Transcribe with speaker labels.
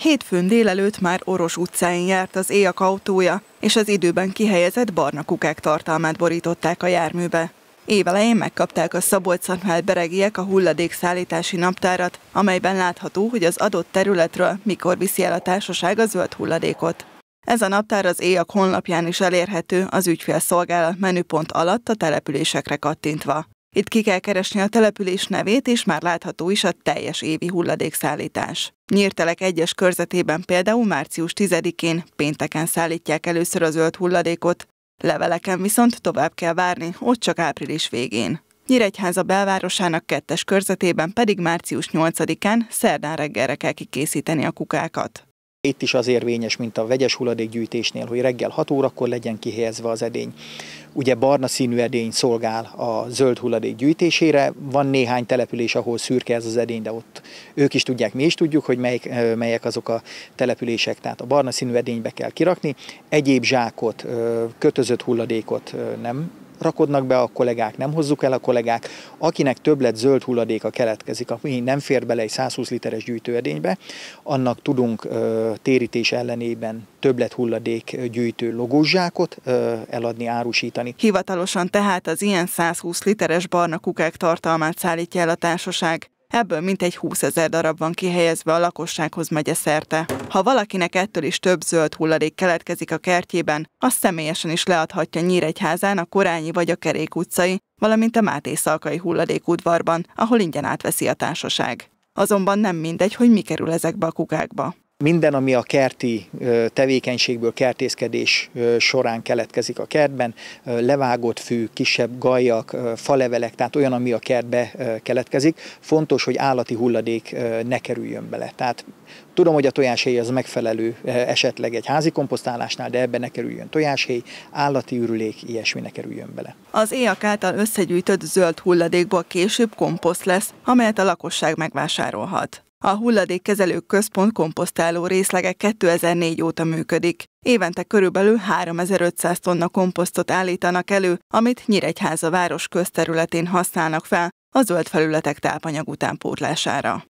Speaker 1: Hétfőn délelőtt már Oros utcáin járt az éjak autója, és az időben kihelyezett barna kukák tartalmát borították a járműbe. Évelején megkapták a szabolcs beregiek a hulladékszállítási naptárat, amelyben látható, hogy az adott területről mikor viszi el a társaság a zöld hulladékot. Ez a naptár az éjak honlapján is elérhető az ügyfélszolgálat menüpont alatt a településekre kattintva. Itt ki kell keresni a település nevét, és már látható is a teljes évi hulladékszállítás. Nyírtelek egyes körzetében például március 10-én, pénteken szállítják először a zöld hulladékot, leveleken viszont tovább kell várni, ott csak április végén. Nyíregyháza belvárosának kettes körzetében pedig március 8-án szerdán reggelre kell kikészíteni a kukákat.
Speaker 2: Itt is az érvényes, mint a vegyes hulladékgyűjtésnél, hogy reggel 6 órakor legyen kihelyezve az edény. Ugye barna színű edény szolgál a zöld hulladék gyűjtésére, van néhány település, ahol szürke ez az edény, de ott ők is tudják, mi is tudjuk, hogy melyik, melyek azok a települések, tehát a barna színű edénybe kell kirakni. Egyéb zsákot, kötözött hulladékot nem rakodnak be a kollégák, nem hozzuk el a kollégák. Akinek többlet zöld hulladéka keletkezik, ami nem fér bele egy 120 literes gyűjtőedénybe, annak tudunk térítés ellenében többlet hulladék gyűjtő logózsákot
Speaker 1: eladni, árusítani. Hivatalosan tehát az ilyen 120 literes barna kukák tartalmát szállítja el a társaság. Ebből mintegy 20 ezer darab van kihelyezve a lakossághoz megye szerte. Ha valakinek ettől is több zöld hulladék keletkezik a kertjében, azt személyesen is leadhatja Nyíregyházán a Korányi vagy a Kerék utcai, valamint a Máté Szalkai hulladékudvarban, ahol ingyen átveszi a társaság. Azonban nem mindegy, hogy mi kerül ezekbe a kukákba.
Speaker 2: Minden, ami a kerti tevékenységből, kertészkedés során keletkezik a kertben, levágott fű, kisebb gajak, falevelek, tehát olyan, ami a kertbe keletkezik. Fontos, hogy állati hulladék ne kerüljön bele. Tehát tudom, hogy a tojáshéj az megfelelő esetleg egy házi komposztálásnál, de ebben ne kerüljön tojáshéj, állati ürülék, ilyesmi ne kerüljön bele.
Speaker 1: Az éjak által összegyűjtött zöld hulladékból később komposzt lesz, amelyet a lakosság megvásárolhat. A hulladékkezelő központ komposztáló részlege 2004 óta működik. Évente körülbelül 3500 tonna komposztot állítanak elő, amit Nyíregyháza város közterületén használnak fel a zöld felületek tápanyag utánpótlására.